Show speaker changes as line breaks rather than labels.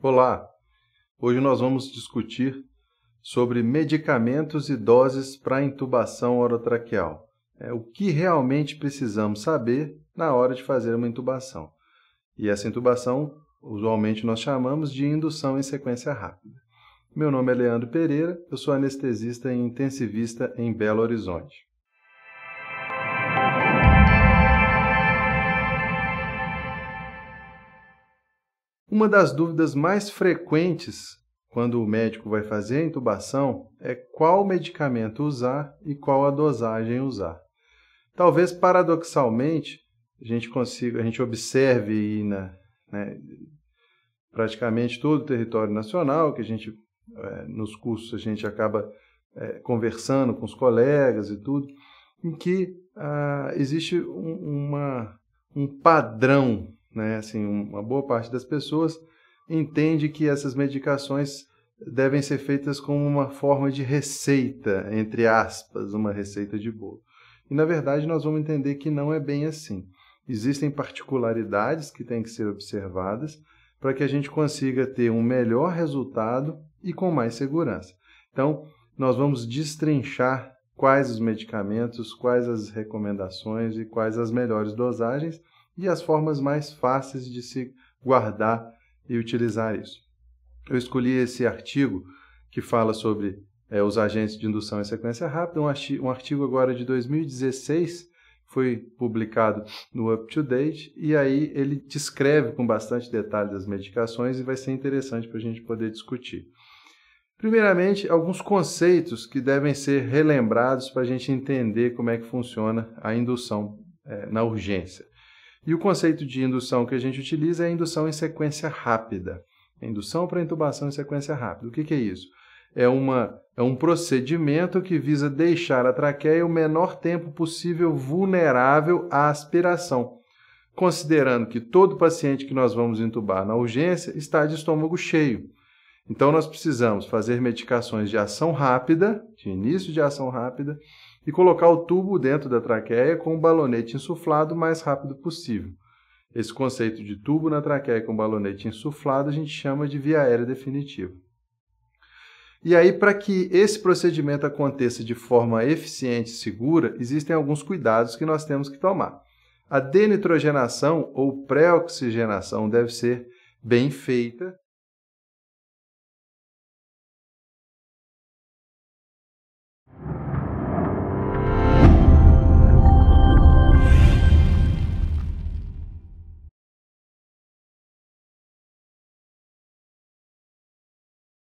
Olá! Hoje nós vamos discutir sobre medicamentos e doses para intubação orotraqueal. É o que realmente precisamos saber na hora de fazer uma intubação. E essa intubação, usualmente nós chamamos de indução em sequência rápida. Meu nome é Leandro Pereira, eu sou anestesista e intensivista em Belo Horizonte. Uma das dúvidas mais frequentes quando o médico vai fazer a intubação é qual medicamento usar e qual a dosagem usar. Talvez paradoxalmente a gente consiga, a gente observe na, né, praticamente todo o território nacional que a gente é, nos cursos a gente acaba é, conversando com os colegas e tudo, em que ah, existe um, uma, um padrão né? Assim, uma boa parte das pessoas entende que essas medicações devem ser feitas como uma forma de receita, entre aspas, uma receita de bolo. E na verdade nós vamos entender que não é bem assim. Existem particularidades que têm que ser observadas para que a gente consiga ter um melhor resultado e com mais segurança. Então, nós vamos destrinchar quais os medicamentos, quais as recomendações e quais as melhores dosagens e as formas mais fáceis de se guardar e utilizar isso. Eu escolhi esse artigo que fala sobre é, os agentes de indução em sequência rápida, um artigo agora de 2016, foi publicado no Up to Date, e aí ele descreve com bastante detalhe as medicações e vai ser interessante para a gente poder discutir. Primeiramente, alguns conceitos que devem ser relembrados para a gente entender como é que funciona a indução é, na urgência. E o conceito de indução que a gente utiliza é indução em sequência rápida. Indução para intubação em sequência rápida. O que, que é isso? É, uma, é um procedimento que visa deixar a traqueia o menor tempo possível vulnerável à aspiração, considerando que todo paciente que nós vamos intubar na urgência está de estômago cheio. Então, nós precisamos fazer medicações de ação rápida, de início de ação rápida, e colocar o tubo dentro da traqueia com o balonete insuflado o mais rápido possível. Esse conceito de tubo na traqueia com balonete insuflado a gente chama de via aérea definitiva. E aí, para que esse procedimento aconteça de forma eficiente e segura, existem alguns cuidados que nós temos que tomar. A denitrogenação ou pré-oxigenação deve ser bem feita